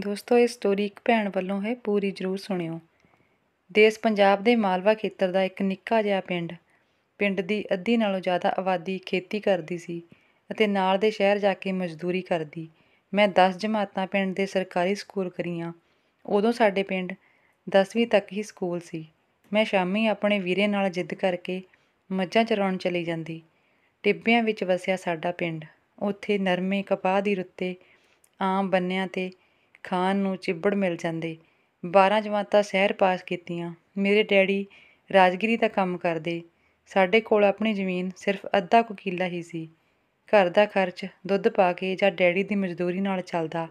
ਦੋਸਤੋ ਇਹ ਸਟੋਰੀ ਇੱਕ ਭੈਣ ਵੱਲੋਂ ਹੈ ਪੂਰੀ ਜ਼ਰੂਰ ਸੁਣਿਓ ਦੇਸ਼ ਪੰਜਾਬ ਦੇ ਮਾਲਵਾ ਖੇਤਰ ਦਾ ਇੱਕ ਨਿੱਕਾ ਜਿਹਾ ਪਿੰਡ ਪਿੰਡ ਦੀ ਅੱਧੀ ਨਾਲੋਂ ਜ਼ਿਆਦਾ ਆਬਾਦੀ ਖੇਤੀ ਕਰਦੀ ਸੀ ਅਤੇ ਨਾਲ ਦੇ ਸ਼ਹਿਰ ਜਾ ਕੇ ਮਜ਼ਦੂਰੀ ਕਰਦੀ ਮੈਂ 10 ਜਮਾਤਾਂ ਪਿੰਡ ਦੇ ਸਰਕਾਰੀ ਸਕੂਲ ਕਰੀਆਂ ਉਦੋਂ ਸਾਡੇ ਪਿੰਡ 10ਵੀਂ ਤੱਕ ਹੀ ਸਕੂਲ ਸੀ ਮੈਂ ਸ਼ਾਮੀ ਆਪਣੇ ਵੀਰੇ ਨਾਲ ਜਿੱਦ ਕਰਕੇ ਮੱਝਾਂ ਚਰਾਉਣ ਚਲੀ ਜਾਂਦੀ ਟਿੱਬਿਆਂ ਵਿੱਚ ਵਸਿਆ ਸਾਡਾ ਪਿੰਡ ਉੱਥੇ ਨਰਮੇ ਕਪਾਹ ਦੀ ਰੁੱਤੇ ਆਮ ਬੰਨਿਆਂ ਤੇ ਖਾਨ ਨੂੰ ਚਿੱਬੜ ਮਿਲ ਜਾਂਦੇ 12 ਜਮਾਤਾਂ ਸ਼ਹਿਰ ਪਾਸ ਕੀਤੀਆਂ ਮੇਰੇ ਡੈਡੀ ਰਾਜਗਿਰੀ ਦਾ ਕੰਮ ਕਰਦੇ ਸਾਡੇ ਕੋਲ ਆਪਣੀ ਜ਼ਮੀਨ ਸਿਰਫ ਅੱਧਾ ਕੁ ਕਿੱਲਾ ਹੀ ਸੀ ਘਰ ਦਾ ਖਰਚ ਦੁੱਧ ਪਾ ਕੇ ਜਾਂ ਡੈਡੀ ਦੀ ਮਜ਼ਦੂਰੀ ਨਾਲ ਚੱਲਦਾ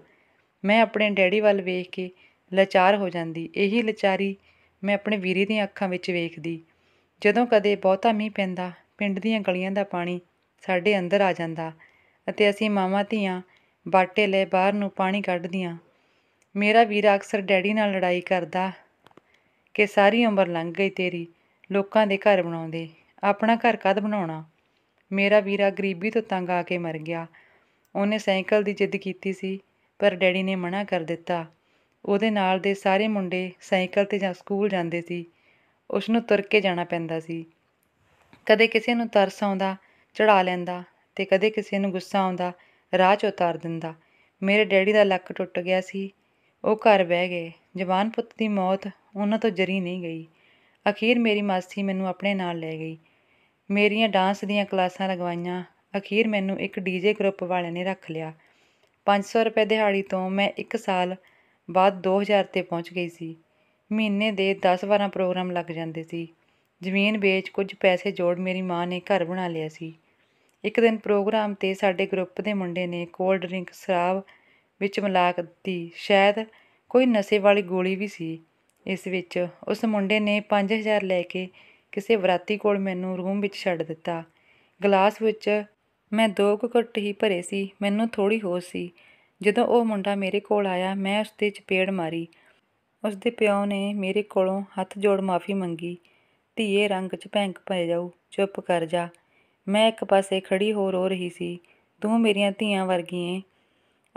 ਮੈਂ ਆਪਣੇ ਡੈਡੀ ਵੱਲ ਵੇਖ ਕੇ ਲਾਚਾਰ ਹੋ ਜਾਂਦੀ ਇਹੀ ਲਾਚਾਰੀ ਮੈਂ ਆਪਣੇ ਵੀਰੇ ਦੀਆਂ ਅੱਖਾਂ ਵਿੱਚ ਵੇਖਦੀ ਜਦੋਂ ਕਦੇ ਬਹੁਤਾ ਮੀਂਹ ਪੈਂਦਾ ਪਿੰਡ ਦੀਆਂ ਗਲੀਆਂ ਦਾ ਪਾਣੀ ਸਾਡੇ ਅੰਦਰ ਆ ਜਾਂਦਾ ਅਤੇ ਅਸੀਂ ਮਾਮਾ ਧੀਆਂ ਬਾਟੇ ਲੈ ਬਾਹਰ ਨੂੰ ਪਾਣੀ ਕੱਢਦੀਆਂ ਮੇਰਾ ਵੀਰਾ ਅਕਸਰ ਡੈਡੀ ਨਾਲ ਲੜਾਈ ਕਰਦਾ ਕਿ ਸਾਰੀ ਉਮਰ ਲੰਘ ਗਈ ਤੇਰੀ ਲੋਕਾਂ ਦੇ ਘਰ ਬਣਾਉਂਦੇ ਆਪਣਾ ਘਰ ਕਦ ਬਣਾਉਣਾ ਮੇਰਾ ਵੀਰਾ ਗਰੀਬੀ ਤੋਂ ਤੰਗ ਆ ਕੇ ਮਰ ਗਿਆ ਉਹਨੇ ਸਾਈਕਲ ਦੀ ਜਿੱਦ ਕੀਤੀ ਸੀ ਪਰ ਡੈਡੀ ਨੇ ਮਨਾ ਕਰ ਦਿੱਤਾ ਉਹਦੇ ਨਾਲ ਦੇ ਸਾਰੇ ਮੁੰਡੇ ਸਾਈਕਲ ਤੇ ਜਾਂ ਸਕੂਲ ਜਾਂਦੇ ਸੀ ਉਸ ਨੂੰ ਤੁਰ ਕੇ ਜਾਣਾ ਪੈਂਦਾ ਸੀ ਕਦੇ ਕਿਸੇ ਨੂੰ ਤਰਸ ਆਉਂਦਾ ਚੜਾ ਲੈਂਦਾ ਤੇ ਕਦੇ ਕਿਸੇ ਨੂੰ ਗੁੱਸਾ ਆਉਂਦਾ ਰਾਹ 'ਚ ਉਤਾਰ ਦਿੰਦਾ ਮੇਰੇ ਡੈਡੀ ਦਾ ਲੱਕ ਟੁੱਟ ਗਿਆ ਸੀ ਉਹ ਘਰ ਬਹਿ ਗਏ ਜਵਾਨ ਪੁੱਤ ਦੀ ਮੌਤ ਉਹਨਾਂ ਤੋਂ ਜਰੀ ਨਹੀਂ ਗਈ ਅਖੀਰ ਮੇਰੀ ਮਾਸੀ ਮੈਨੂੰ ਆਪਣੇ ਨਾਲ ਲੈ ਗਈ ਮੇਰੀਆਂ ਡਾਂਸ ਦੀਆਂ ਕਲਾਸਾਂ ਲਗਵਾਈਆਂ ਅਖੀਰ ਮੈਨੂੰ ਇੱਕ ਡੀਜੇ ਗਰੁੱਪ ਵਾਲਿਆਂ ਨੇ ਰੱਖ ਲਿਆ 500 ਰੁਪਏ ਦਿਹਾੜੀ ਤੋਂ ਮੈਂ 1 ਸਾਲ ਬਾਅਦ 2000 ਤੇ ਪਹੁੰਚ ਗਈ ਸੀ ਮਹੀਨੇ ਦੇ 10-12 ਪ੍ਰੋਗਰਾਮ ਲੱਗ ਜਾਂਦੇ ਸੀ ਜ਼ਮੀਨ ਵੇਚ ਕੁਝ ਪੈਸੇ ਜੋੜ ਮੇਰੀ ਮਾਂ ਨੇ ਘਰ ਬਣਾ ਲਿਆ ਸੀ ਇੱਕ ਦਿਨ ਪ੍ਰੋਗਰਾਮ ਤੇ ਸਾਡੇ ਗਰੁੱਪ ਦੇ ਮੁੰਡੇ ਨੇ ਕੋਲਡ ਡਰਿੰਕ ਸ਼ਰਾਬ ਵਿੱਚ ਮਿਲਾ ਦਿੱਤੀ ਸ਼ਾਇਦ ਕੋਈ ਨਸ਼ੇ ਵਾਲੀ ਗੋਲੀ ਵੀ ਸੀ ਇਸ ਵਿੱਚ ਉਸ ਮੁੰਡੇ ਨੇ 5000 ਲੈ ਕੇ ਕਿਸੇ ਵਰਾਤੀ ਕੋਲ ਮੈਨੂੰ ਰੂਮ ਵਿੱਚ ਛੱਡ ਦਿੱਤਾ ਗਲਾਸ ਵਿੱਚ ਮੈਂ ਦੋ ਘੁੱਟ ਹੀ ਭਰੇ ਸੀ ਮੈਨੂੰ ਥੋੜੀ ਹੋਸ਼ ਸੀ ਜਦੋਂ ਉਹ ਮੁੰਡਾ ਮੇਰੇ ਕੋਲ ਆਇਆ ਮੈਂ ਉਸ ਤੇ ਚਪੇੜ ਮਾਰੀ ਉਸ ਦੇ ਪਿਓ ਨੇ ਮੇਰੇ ਕੋਲੋਂ ਹੱਥ ਜੋੜ ਮਾਫੀ ਮੰਗੀ ਧੀਏ ਰੰਗ 'ਚ ਭੈਂਕ ਪੈ ਜਾਊ ਚੁੱਪ ਕਰ ਜਾ ਮੈਂ ਇੱਕ ਪਾਸੇ ਖੜੀ ਹੋ ਰੋ ਰਹੀ ਸੀ ਤੂੰ ਮੇਰੀਆਂ ਧੀਆਂ ਵਰਗੀ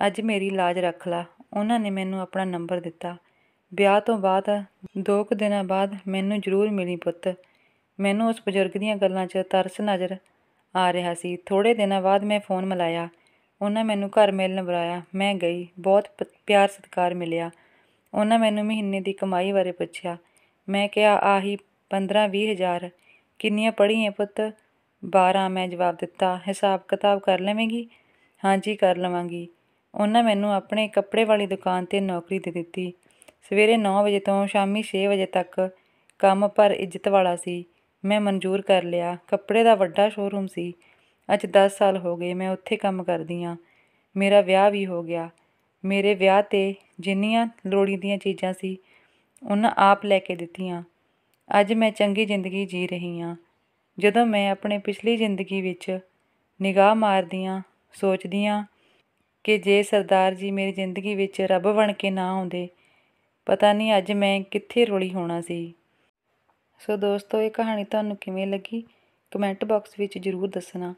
ਅੱਜ ਮੇਰੀ लाज ਰੱਖ ਲਾ ਉਹਨਾਂ ਨੇ ਮੈਨੂੰ ਆਪਣਾ ਨੰਬਰ ਦਿੱਤਾ ਵਿਆਹ ਤੋਂ ਬਾਅਦ ਦੋ ਕੁ ਦਿਨਾਂ ਬਾਅਦ ਮੈਨੂੰ ਜ਼ਰੂਰ ਮਿਲੀ ਪੁੱਤ ਮੈਨੂੰ ਉਸ ਬਜ਼ੁਰਗ ਦੀਆਂ ਗੱਲਾਂ 'ਚ ਤਰਸ ਨਜ਼ਰ ਆ ਰਿਹਾ ਸੀ ਥੋੜੇ ਦਿਨਾਂ ਬਾਅਦ ਮੈਂ ਫੋਨ ਮਲਾਇਆ ਉਹਨਾਂ ਮੈਨੂੰ ਘਰ ਮਿਲਣ ਬੁਲਾਇਆ ਮੈਂ ਗਈ ਬਹੁਤ ਪਿਆਰ ਸਤਿਕਾਰ ਮਿਲਿਆ ਉਹਨਾਂ ਮੈਨੂੰ ਮਹੀਨੇ ਦੀ ਕਮਾਈ ਬਾਰੇ ਪੁੱਛਿਆ ਮੈਂ ਕਿਹਾ ਆਹੀ 15-20 ਹਜ਼ਾਰ ਕਿੰਨੀਆਂ ਪੜ੍ਹੀਆਂ ਪੁੱਤ 12 ਮੈਂ ਜਵਾਬ ਦਿੱਤਾ ਹਿਸਾਬ ਕਿਤਾਬ ਕਰ ਲਵੇਂਗੀ ਹਾਂਜੀ ਕਰ ਲਵਾਂਗੀ ਉਹਨਾਂ ਮੈਨੂੰ ਆਪਣੇ ਕੱਪੜੇ ਵਾਲੀ ਦੁਕਾਨ 'ਤੇ ਨੌਕਰੀ ਦੇ ਦਿੱਤੀ ਸਵੇਰੇ 9 ਵਜੇ ਤੋਂ ਸ਼ਾਮੀ 6 ਵਜੇ ਤੱਕ ਕੰਮ ਪਰ ਇੱਜ਼ਤ ਵਾਲਾ ਸੀ ਮੈਂ ਮਨਜ਼ੂਰ ਕਰ ਲਿਆ ਕੱਪੜੇ ਦਾ ਵੱਡਾ ਸ਼ੋਰੂਮ ਸੀ ਅੱਜ 10 ਸਾਲ ਹੋ ਗਏ ਮੈਂ ਉੱਥੇ ਕੰਮ ਕਰਦੀ ਆ ਮੇਰਾ ਵਿਆਹ ਵੀ ਹੋ ਗਿਆ ਮੇਰੇ ਵਿਆਹ 'ਤੇ ਜਿੰਨੀਆਂ ਲੋੜੀਂਦੀਆਂ ਚੀਜ਼ਾਂ ਸੀ ਉਹਨਾਂ ਆਪ ਲੈ ਕੇ ਦਿੱਤੀਆਂ ਅੱਜ ਮੈਂ ਚੰਗੀ ਜ਼ਿੰਦਗੀ ਜੀ ਰਹੀ ਆ ਜਦੋਂ ਮੈਂ ਆਪਣੇ ਪਿਛਲੀ ਜ਼ਿੰਦਗੀ ਵਿੱਚ ਨਿਗਾਹ ਮਾਰਦੀ ਆ ਸੋਚਦੀ ਆ ਕਿ ਜੇ ਸਰਦਾਰ ਜੀ ਮੇਰੀ ਜ਼ਿੰਦਗੀ ਵਿੱਚ ਰੱਬ ਬਣ ਕੇ ਨਾ ਆਉਂਦੇ ਪਤਾ ਨਹੀਂ ਅੱਜ ਮੈਂ ਕਿੱਥੇ ਰੋਲੀ ਹੋਣਾ ਸੀ ਸੋ ਦੋਸਤੋ ਇਹ ਕਹਾਣੀ ਤੁਹਾਨੂੰ ਕਿਵੇਂ ਲੱਗੀ ਕਮੈਂਟ ਬਾਕਸ ਵਿੱਚ ਜ਼ਰੂਰ ਦੱਸਣਾ